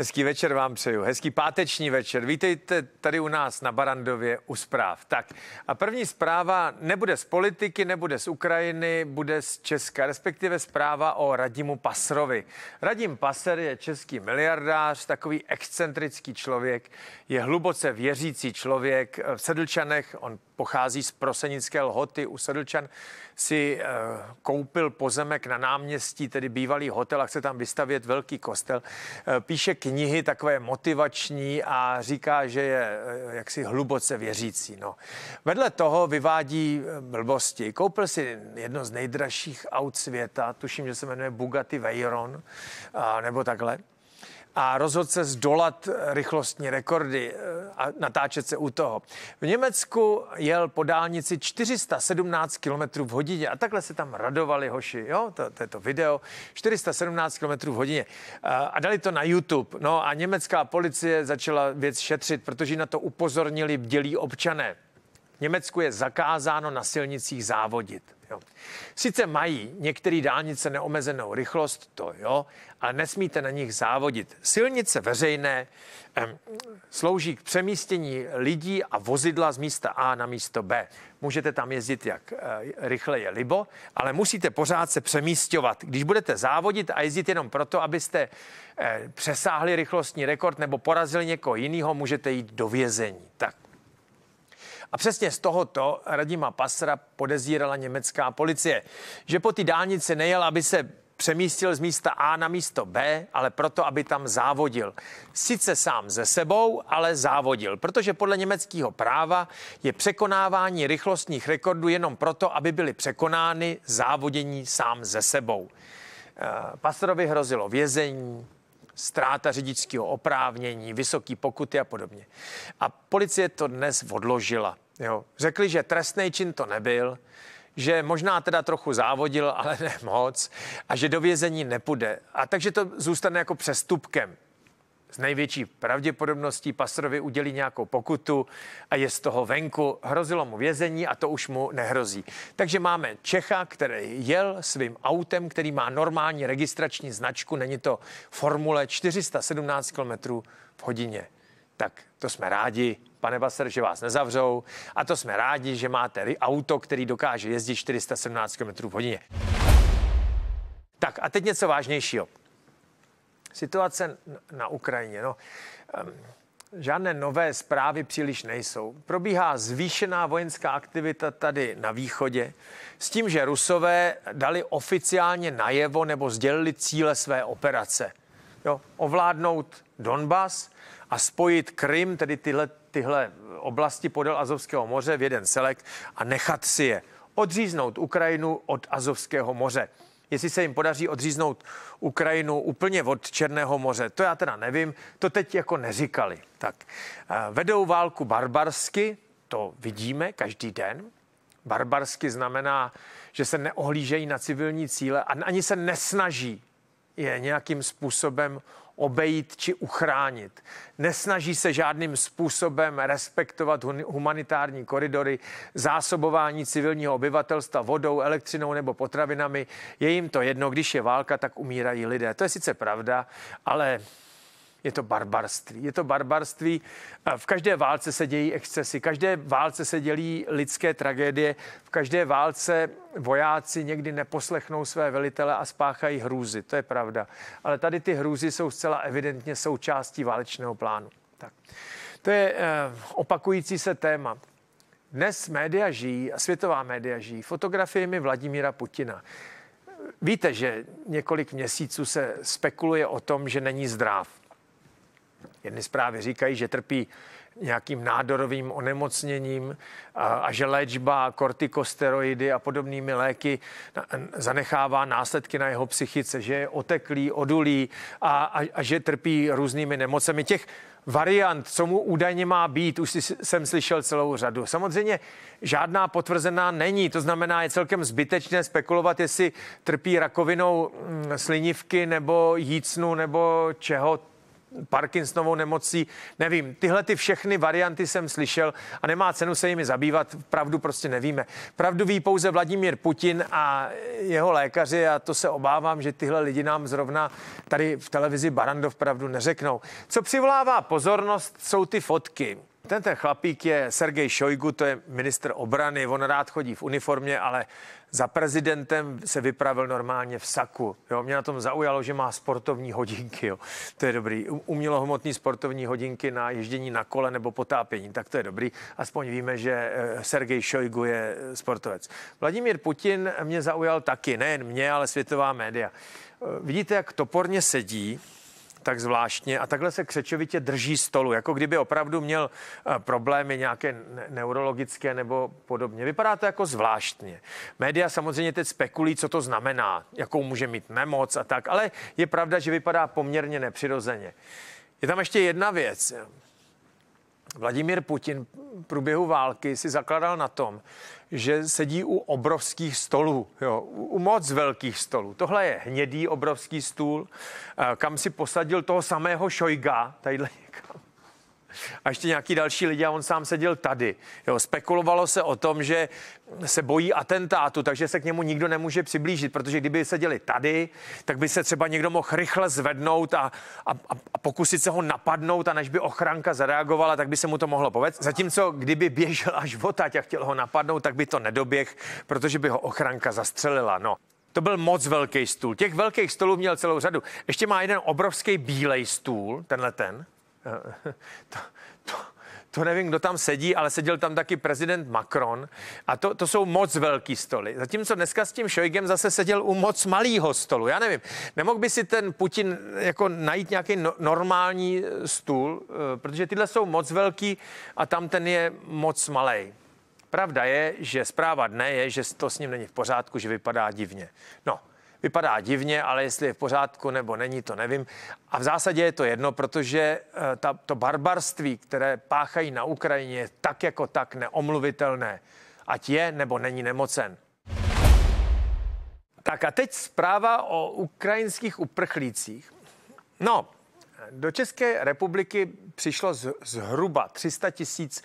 Hezký večer vám přeju, hezký páteční večer. Vítejte tady u nás na Barandově u zpráv. Tak a první zpráva nebude z politiky, nebude z Ukrajiny, bude z Česka, respektive zpráva o Radimu Pasrovi. Radim Paser je český miliardář, takový excentrický člověk, je hluboce věřící člověk. V Sedlčanech on pochází z prosenické lhoty. Sedlčan si eh, koupil pozemek na náměstí, tedy bývalý hotel a chce tam vystavět velký kostel. Eh, píše knihy takové motivační a říká, že je eh, jaksi hluboce věřící. No. Vedle toho vyvádí blbosti. Koupil si jedno z nejdražších aut světa, tuším, že se jmenuje Bugatti Veyron, nebo takhle a rozhodl se zdolat eh, rychlostní rekordy eh, a natáčet se u toho. V Německu jel po dálnici 417 km v hodině a takhle se tam radovali hoši, jo, to, to je to video, 417 km v hodině eh, a dali to na YouTube. No a německá policie začala věc šetřit, protože na to upozornili bdělí občané. V Německu je zakázáno na silnicích závodit. Jo. Sice mají některé dálnice neomezenou rychlost, to jo, a nesmíte na nich závodit. Silnice veřejné em, slouží k přemístění lidí a vozidla z místa A na místo B. Můžete tam jezdit, jak e, rychle je libo, ale musíte pořád se přemístovat. Když budete závodit a jezdit jenom proto, abyste e, přesáhli rychlostní rekord nebo porazili někoho jiného, můžete jít do vězení. Tak. A přesně z tohoto Radima Pasra podezírala německá policie, že po ty dálnici nejel, aby se přemístil z místa A na místo B, ale proto, aby tam závodil. Sice sám ze sebou, ale závodil, protože podle německého práva je překonávání rychlostních rekordů jenom proto, aby byly překonány závodění sám ze sebou. Eh, Pasrovi hrozilo vězení, ztráta řidičského oprávnění, vysoký pokuty a podobně. A policie to dnes odložila. Jo. Řekli, že trestný čin to nebyl, že možná teda trochu závodil, ale ne moc, a že do vězení nepůjde. A takže to zůstane jako přestupkem s největší pravděpodobností Pastorovi udělí nějakou pokutu a je z toho venku. Hrozilo mu vězení a to už mu nehrozí. Takže máme Čecha, který jel svým autem, který má normální registrační značku, není to formule 417 km v hodině. Tak to jsme rádi, pane Basser, že vás nezavřou a to jsme rádi, že máte auto, který dokáže jezdit 417 km v hodině. Tak a teď něco vážnějšího. Situace na Ukrajině. No, žádné nové zprávy příliš nejsou. Probíhá zvýšená vojenská aktivita tady na východě s tím, že Rusové dali oficiálně najevo nebo sdělili cíle své operace. Jo, ovládnout Donbas a spojit Krym, tedy tyhle, tyhle oblasti podél Azovského moře v jeden celek a nechat si je. Odříznout Ukrajinu od Azovského moře jestli se jim podaří odříznout Ukrajinu úplně od Černého moře. To já teda nevím, to teď jako neříkali. Tak eh, vedou válku barbarsky, to vidíme každý den. Barbarsky znamená, že se neohlížejí na civilní cíle a ani se nesnaží je nějakým způsobem obejít či uchránit. Nesnaží se žádným způsobem respektovat humanitární koridory, zásobování civilního obyvatelstva vodou, elektřinou nebo potravinami. Je jim to jedno, když je válka, tak umírají lidé. To je sice pravda, ale je to barbarství. Je to barbarství. V každé válce se dějí excesy, v každé válce se dělí lidské tragédie, v každé válce vojáci někdy neposlechnou své velitele a spáchají hrůzy, to je pravda. Ale tady ty hrůzy jsou zcela evidentně součástí válečného plánu. Tak. To je eh, opakující se téma. Dnes média žijí, a světová média žijí, fotografiemi Vladimíra Putina. Víte, že několik měsíců se spekuluje o tom, že není zdrav. Jedny zprávy říkají, že trpí nějakým nádorovým onemocněním a, a že léčba kortikosteroidy a podobnými léky na, zanechává následky na jeho psychice, že je oteklý, odulý a, a, a že trpí různými nemocemi. Těch variant, co mu údajně má být, už si, jsem slyšel celou řadu. Samozřejmě žádná potvrzená není, to znamená, je celkem zbytečné spekulovat, jestli trpí rakovinou mm, slinivky nebo jícnu nebo čeho Parkinsonovou nemocí, nevím. Tyhle ty všechny varianty jsem slyšel a nemá cenu se jimi zabývat, pravdu prostě nevíme. Pravdu ví pouze Vladimír Putin a jeho lékaři a to se obávám, že tyhle lidi nám zrovna tady v televizi Barandov pravdu neřeknou. Co přivolává pozornost, jsou ty fotky. Ten ten chlapík je Sergej Šojgu, to je ministr obrany, on rád chodí v uniformě, ale za prezidentem se vypravil normálně v saku. Jo, mě na tom zaujalo, že má sportovní hodinky. Jo. To je dobrý. Umělohmotní sportovní hodinky na ježdění na kole nebo potápění, tak to je dobrý. Aspoň víme, že eh, Sergej Šojgu je eh, sportovec. Vladimír Putin mě zaujal taky, nejen mě, ale světová média. Eh, vidíte, jak toporně sedí, tak zvláštně a takhle se křečovitě drží stolu, jako kdyby opravdu měl eh, problémy nějaké neurologické nebo podobně. Vypadá to jako zvláštně. Média samozřejmě teď spekulují, co to znamená, jakou může mít nemoc a tak, ale je pravda, že vypadá poměrně nepřirozeně. Je tam ještě jedna věc. Vladimír Putin v průběhu války si zakladal na tom, že sedí u obrovských stolů, jo, u moc velkých stolů. Tohle je hnědý obrovský stůl, eh, kam si posadil toho samého Šojga, tadyhle někam a ještě nějaký další lidi a on sám seděl tady. Jo, spekulovalo se o tom, že se bojí atentátu, takže se k němu nikdo nemůže přiblížit, protože kdyby seděli tady, tak by se třeba někdo mohl rychle zvednout a, a, a pokusit se ho napadnout a než by ochranka zareagovala, tak by se mu to mohlo povedt. Zatímco kdyby běžel až odtaď a chtěl ho napadnout, tak by to nedoběh, protože by ho ochranka zastřelila. No. To byl moc velký stůl. Těch velkých stolů měl celou řadu. Ještě má jeden obrovský bílej stůl, tenhle ten. Eh, to, to, to nevím, kdo tam sedí, ale seděl tam taky prezident Macron a to, to jsou moc velký stoly. Zatímco dneska s tím Šojgem zase seděl u moc malého stolu. Já nevím, nemohl by si ten Putin jako najít nějaký no, normální eh, stůl, eh, protože tyhle jsou moc velký a tam ten je moc malý. Pravda je, že zpráva dne je, že to s ním není v pořádku, že vypadá divně. No, vypadá divně, ale jestli je v pořádku nebo není, to nevím. A v zásadě je to jedno, protože eh, ta, to barbarství, které páchají na Ukrajině, je tak jako tak neomluvitelné, ať je nebo není nemocen. Tak a teď zpráva o ukrajinských uprchlících. No, do České republiky přišlo z, zhruba 300 tisíc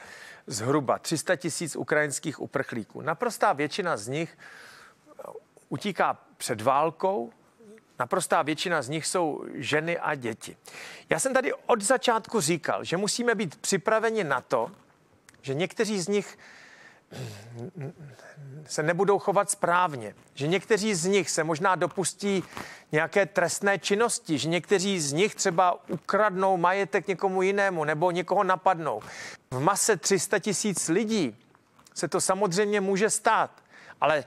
zhruba 300 tisíc ukrajinských uprchlíků. Naprostá většina z nich eh, utíká před válkou. Naprostá většina z nich jsou ženy a děti. Já jsem tady od začátku říkal, že musíme být připraveni na to, že někteří z nich mm, se nebudou chovat správně, že někteří z nich se možná dopustí nějaké trestné činnosti, že někteří z nich třeba ukradnou majetek někomu jinému nebo někoho napadnou. V mase 300 tisíc lidí se to samozřejmě může stát, ale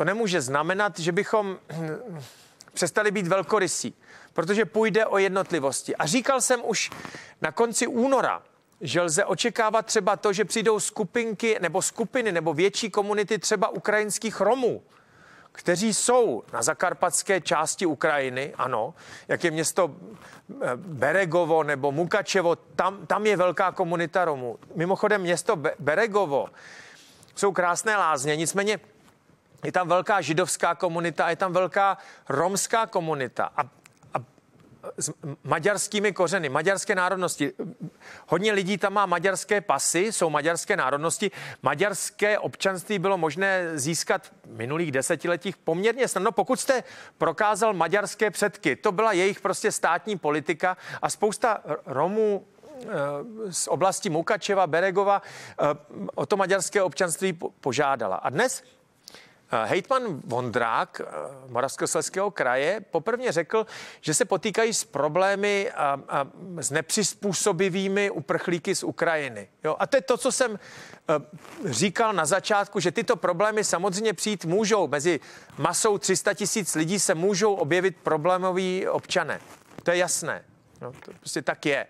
to nemůže znamenat, že bychom hm, přestali být velkorysí, protože půjde o jednotlivosti. A říkal jsem už na konci února, že lze očekávat třeba to, že přijdou skupinky nebo skupiny nebo větší komunity třeba ukrajinských Romů, kteří jsou na zakarpatské části Ukrajiny, ano, jak je město eh, Beregovo nebo Mukačevo, tam, tam je velká komunita Romů. Mimochodem město Beregovo jsou krásné lázně, nicméně je tam velká židovská komunita a je tam velká romská komunita. A s maďarskými kořeny, maďarské národnosti. Hodně lidí tam má maďarské pasy, jsou maďarské národnosti. Maďarské občanství bylo možné získat v minulých desetiletích poměrně snadno, pokud jste prokázal maďarské předky. To byla jejich prostě státní politika a spousta Romů eh, z oblasti Mukačeva, Beregova eh, o to maďarské občanství požádala. A dnes Eh, hejtman Vondrák eh, Moravskoslezského kraje poprvně řekl, že se potýkají s problémy a, eh, a s nepřizpůsobivými uprchlíky z Ukrajiny. Jo? A to je to, co jsem říkal na začátku, že tyto problémy samozřejmě přijít můžou. Mezi masou 300 tisíc lidí se můžou objevit problémoví občané. To je jasné. No, to prostě tak je.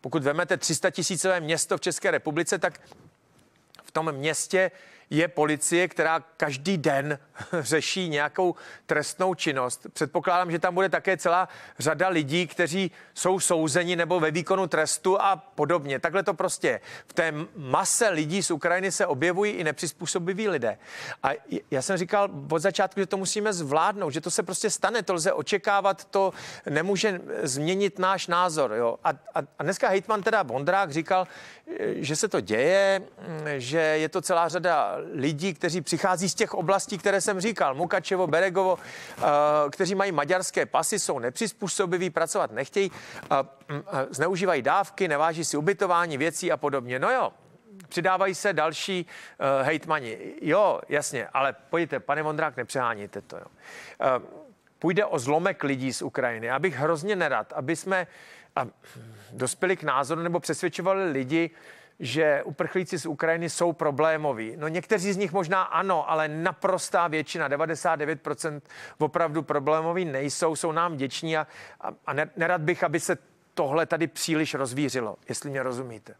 Pokud vemete 300 tisícové město v České republice, tak v tom městě je policie, která každý den řeší nějakou trestnou činnost. Předpokládám, že tam bude také celá řada lidí, kteří jsou souzeni nebo ve výkonu trestu a podobně. Takhle to prostě v té mase lidí z Ukrajiny se objevují i nepřizpůsobiví lidé. A já jsem říkal od začátku, že to musíme zvládnout, že to se prostě stane, to lze očekávat, to nemůže změnit náš názor. Jo. A, a, a dneska hejtman teda Bondrák říkal, že se to děje, že je to celá řada lidí, kteří přichází z těch oblastí, které jsem říkal, Mukačevo, Beregovo, eh, kteří mají maďarské pasy, jsou nepřizpůsobiví, pracovat nechtějí, eh, mm, eh, zneužívají dávky, neváží si ubytování věcí a podobně. No jo, přidávají se další hejtmani. Jo, jasně, ale pojďte, pane Vondrák, nepřeháníte to. Jo. půjde o zlomek lidí z Ukrajiny. bych hrozně nerad, aby jsme dospěli k názoru nebo přesvědčovali lidi, že uprchlíci z Ukrajiny jsou problémoví. No někteří z nich možná ano, ale naprostá většina, 99% opravdu problémoví nejsou, jsou nám děční a, a, a nerad bych, aby se tohle tady příliš rozvířilo, jestli mě rozumíte.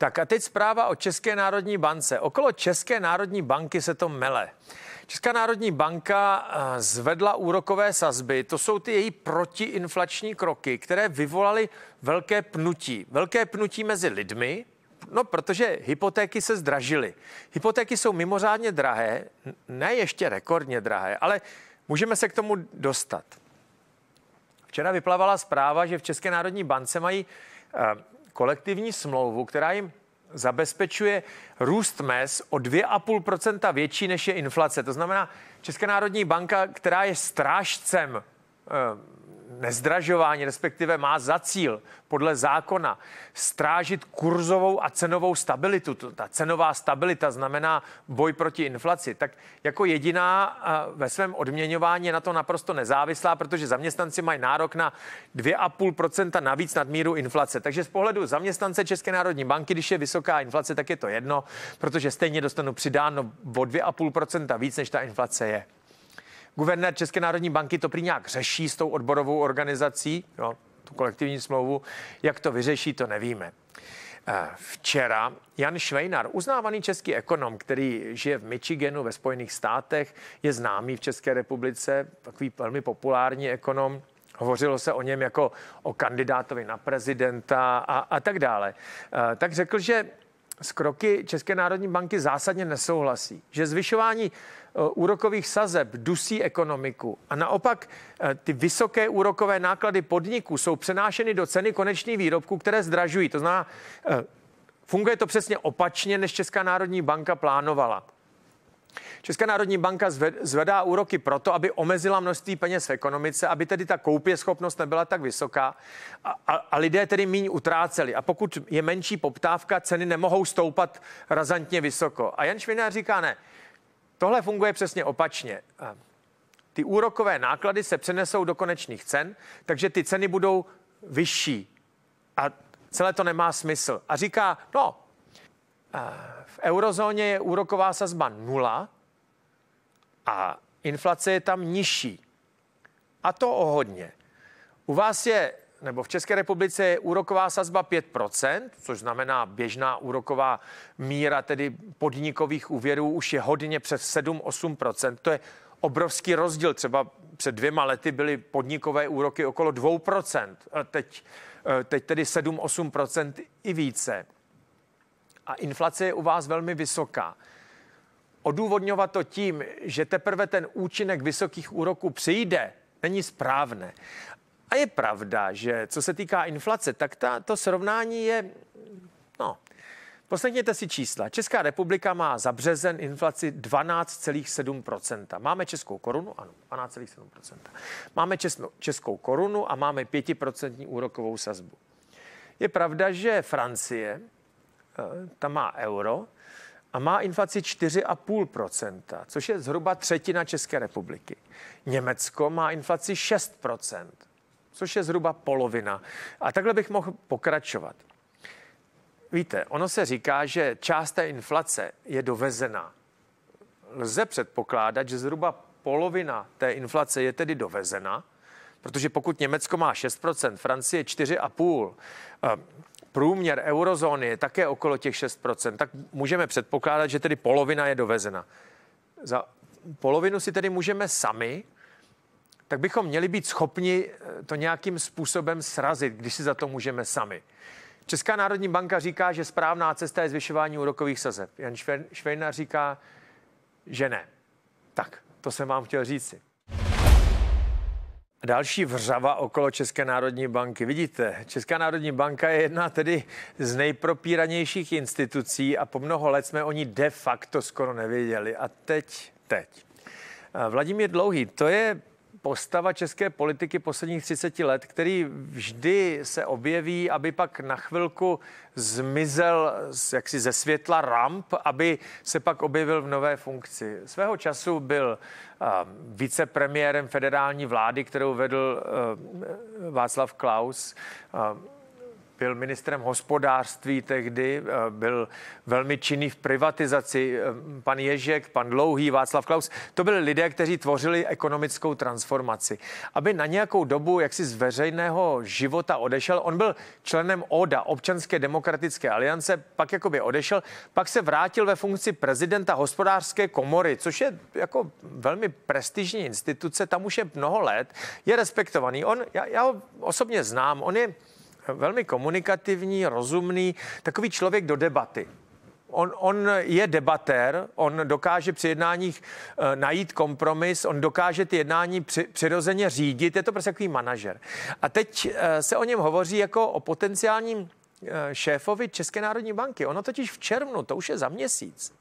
Tak a teď zpráva o České národní bance. Okolo České národní banky se to mele. Česká národní banka eh, zvedla úrokové sazby. To jsou ty její protiinflační kroky, které vyvolaly velké pnutí. Velké pnutí mezi lidmi, No, protože hypotéky se zdražily. Hypotéky jsou mimořádně drahé, ne ještě rekordně drahé, ale můžeme se k tomu dostat. Včera vyplavala zpráva, že v České národní bance mají eh, kolektivní smlouvu, která jim zabezpečuje růst mes o 2,5 větší než je inflace. To znamená, Česká národní banka, která je strážcem eh, nezdražování, respektive má za cíl podle zákona strážit kurzovou a cenovou stabilitu. Ta cenová stabilita znamená boj proti inflaci. Tak jako jediná ve svém odměňování je na to naprosto nezávislá, protože zaměstnanci mají nárok na 2,5 navíc nad míru inflace. Takže z pohledu zaměstnance České národní banky, když je vysoká inflace, tak je to jedno, protože stejně dostanu přidáno no, o 2,5 víc, než ta inflace je. Guvernér České národní banky to prý nějak řeší s tou odborovou organizací, no, tu kolektivní smlouvu. Jak to vyřeší, to nevíme. Eh, včera Jan Švejnar, uznávaný český ekonom, který žije v Michiganu ve Spojených státech, je známý v České republice, takový velmi populární ekonom, Hovořilo se o něm jako o kandidátovi na prezidenta a, a tak dále. Eh, tak řekl, že s kroky České národní banky zásadně nesouhlasí, že zvyšování e, úrokových sazeb dusí ekonomiku a naopak e, ty vysoké úrokové náklady podniků jsou přenášeny do ceny konečných výrobků, které zdražují. To znamená, e, funguje to přesně opačně, než Česká národní banka plánovala. Česká národní banka zvedá úroky proto, aby omezila množství peněz v ekonomice, aby tedy ta koupěschopnost nebyla tak vysoká a, a, a lidé tedy míň utráceli. A pokud je menší poptávka, ceny nemohou stoupat razantně vysoko. A Jan Švinář říká ne, tohle funguje přesně opačně. Ty úrokové náklady se přenesou do konečných cen, takže ty ceny budou vyšší. A celé to nemá smysl. A říká, no, v eurozóně je úroková sazba nula a inflace je tam nižší. A to o hodně. U vás je, nebo v České republice je úroková sazba 5%, což znamená běžná úroková míra, tedy podnikových úvěrů už je hodně přes 7-8%. To je obrovský rozdíl. Třeba před dvěma lety byly podnikové úroky okolo 2%, teď, e, teď tedy 7-8% i více a inflace je u vás velmi vysoká. Odůvodňovat to tím, že teprve ten účinek vysokých úroků přijde, není správné. A je pravda, že co se týká inflace, tak ta, to srovnání je, no, Poslechněte si čísla. Česká republika má za březen inflaci 12,7%. Máme českou korunu, ano, 12,7%. Máme českou, českou korunu a máme 5% úrokovou sazbu. Je pravda, že Francie Eh, ta má euro a má inflaci 4,5%, což je zhruba třetina České republiky. Německo má inflaci 6%, což je zhruba polovina. A takhle bych mohl pokračovat. Víte, ono se říká, že část té inflace je dovezená. Lze předpokládat, že zhruba polovina té inflace je tedy dovezena, protože pokud Německo má 6%, Francie 4,5%, průměr eurozóny je také okolo těch 6%, tak můžeme předpokládat, že tedy polovina je dovezena. Za polovinu si tedy můžeme sami, tak bychom měli být schopni eh, to nějakým způsobem srazit, když si za to můžeme sami. Česká národní banka říká, že správná cesta je zvyšování úrokových sazeb. Jan Švejna říká, že ne. Tak, to jsem vám chtěl říct. Si. Další vřava okolo České národní banky. Vidíte, Česká národní banka je jedna tedy z nejpropíranějších institucí a po mnoho let jsme o ní de facto skoro nevěděli. A teď, teď. Eh, Vladimír Dlouhý, to je postava české politiky posledních 30 let, který vždy se objeví, aby pak na chvilku zmizel jaksi ze světla ramp, aby se pak objevil v nové funkci. Svého času byl eh, vicepremiérem federální vlády, kterou vedl eh, Václav Klaus. Eh, byl ministrem hospodářství tehdy, eh, byl velmi činný v privatizaci, eh, pan Ježek, pan Dlouhý, Václav Klaus. To byli lidé, kteří tvořili ekonomickou transformaci. Aby na nějakou dobu jaksi z veřejného života odešel, on byl členem ODA, Občanské demokratické aliance, pak jakoby odešel, pak se vrátil ve funkci prezidenta hospodářské komory, což je jako velmi prestižní instituce, tam už je mnoho let, je respektovaný. On, já, já ho osobně znám, on je velmi komunikativní, rozumný, takový člověk do debaty. On, on je debatér, on dokáže při jednáních e, najít kompromis, on dokáže ty jednání při, přirozeně řídit, je to prostě takový manažer. A teď e, se o něm hovoří jako o potenciálním e, šéfovi České národní banky. Ono totiž v červnu, to už je za měsíc,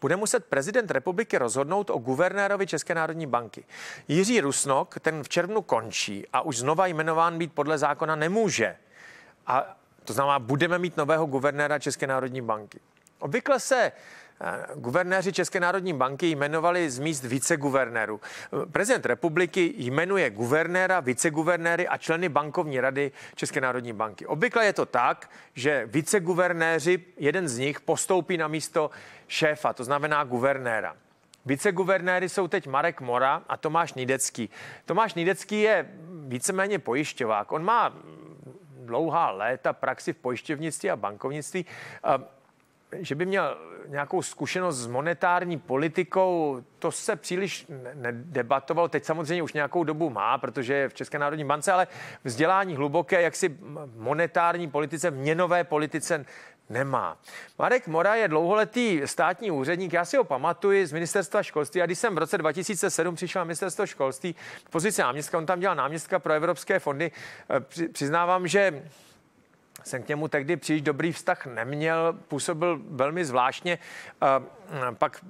bude muset prezident republiky rozhodnout o guvernérovi České národní banky. Jiří Rusnok, ten v červnu končí a už znova jmenován být podle zákona nemůže. A to znamená, budeme mít nového guvernéra České národní banky. Obvykle se Eh, guvernéři České národní banky jmenovali z míst viceguvernéru. Eh, prezident republiky jmenuje guvernéra, viceguvernéry a členy bankovní rady České národní banky. Obvykle je to tak, že viceguvernéři, jeden z nich, postoupí na místo šéfa, to znamená guvernéra. Viceguvernéry jsou teď Marek Mora a Tomáš Nidecký. Tomáš Nidecký je víceméně pojišťovák. On má dlouhá léta praxi v pojišťovnictví a bankovnictví. Eh, že by měl nějakou zkušenost s monetární politikou, to se příliš nedebatovalo. Teď samozřejmě už nějakou dobu má, protože je v České národní bance, ale vzdělání hluboké, jak si monetární politice, měnové politice nemá. Marek Mora je dlouholetý státní úředník, já si ho pamatuji z ministerstva školství a když jsem v roce 2007 přišel na ministerstvo školství v pozici náměstka, on tam dělal náměstka pro evropské fondy, eh, přiznávám, že jsem k němu tehdy příliš dobrý vztah neměl, působil velmi zvláštně. Eh, eh, pak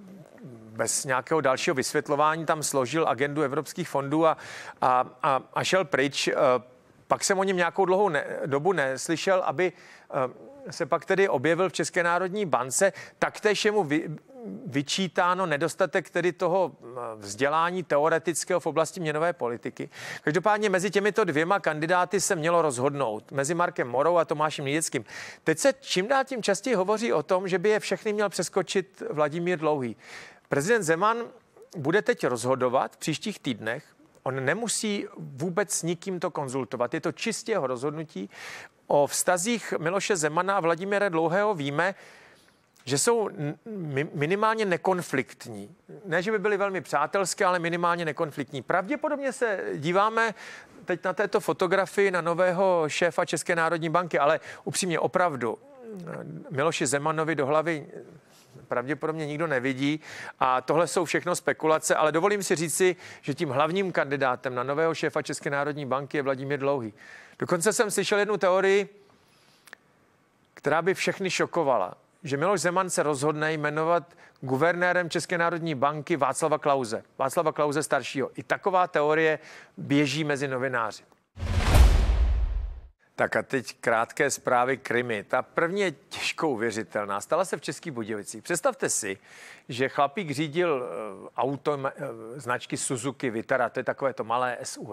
bez nějakého dalšího vysvětlování tam složil agendu evropských fondů a, a, a, a šel pryč. Eh, pak jsem o něm nějakou dlouhou ne, dobu neslyšel, aby se pak tedy objevil v České národní bance. Taktéž je mu vy, vyčítáno nedostatek tedy toho eh, vzdělání teoretického v oblasti měnové politiky. Každopádně mezi těmito dvěma kandidáty se mělo rozhodnout, mezi Markem Morou a Tomášem Nídeckým. Teď se čím dál tím častěji hovoří o tom, že by je všechny měl přeskočit Vladimír Dlouhý. Prezident Zeman bude teď rozhodovat v příštích týdnech. On nemusí vůbec s nikým to konzultovat. Je to čistě jeho rozhodnutí. O vztazích Miloše Zemana a Vladimíra Dlouhého víme, že jsou minimálně nekonfliktní. Ne, že by byly velmi přátelské, ale minimálně nekonfliktní. Pravděpodobně se díváme teď na této fotografii na nového šéfa České národní banky, ale upřímně opravdu Miloši Zemanovi do hlavy pravděpodobně nikdo nevidí a tohle jsou všechno spekulace, ale dovolím si říci, že tím hlavním kandidátem na nového šéfa České národní banky je Vladimír Dlouhý. Dokonce jsem slyšel jednu teorii, která by všechny šokovala že Miloš Zeman se rozhodne jmenovat guvernérem České národní banky Václava Klauze. Václava Klauze staršího. I taková teorie běží mezi novináři. Tak a teď krátké zprávy Krymy. Ta první je těžko uvěřitelná. Stala se v Českých Budějovicích. Představte si, že chlapík řídil eh, auto eh, značky Suzuki Vitara, to je takové to malé SUV,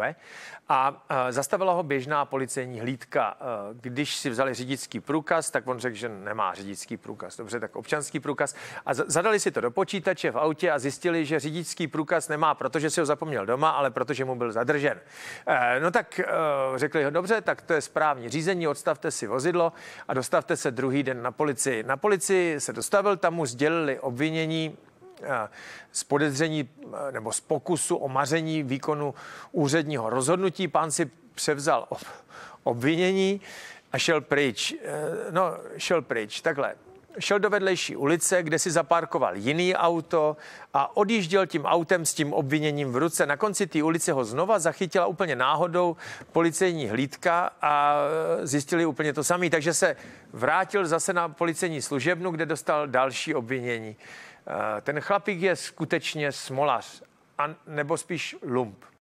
a eh, zastavila ho běžná policejní hlídka. Když si vzali řidičský průkaz, tak on řekl, že nemá řidičský průkaz. Dobře, tak občanský průkaz. A zadali si to do počítače v autě a zjistili, že řidičský průkaz nemá, protože si ho zapomněl doma, ale protože mu byl zadržen. No tak řekli ho, dobře, tak to je zpráva správní řízení, odstavte si vozidlo a dostavte se druhý den na policii. Na policii se dostavil, tam mu sdělili obvinění eh, z podezření eh, nebo z pokusu o maření výkonu úředního rozhodnutí. Pán si převzal obvinění a šel pryč. Eh, no, šel pryč, takhle šel do vedlejší ulice, kde si zaparkoval jiný auto a odjížděl tím autem s tím obviněním v ruce. Na konci té ulice ho znova zachytila úplně náhodou policejní hlídka a e, zjistili úplně to samé. Takže se vrátil zase na policejní služebnu, kde dostal další obvinění. E, ten chlapík je skutečně smolař, a nebo spíš lump.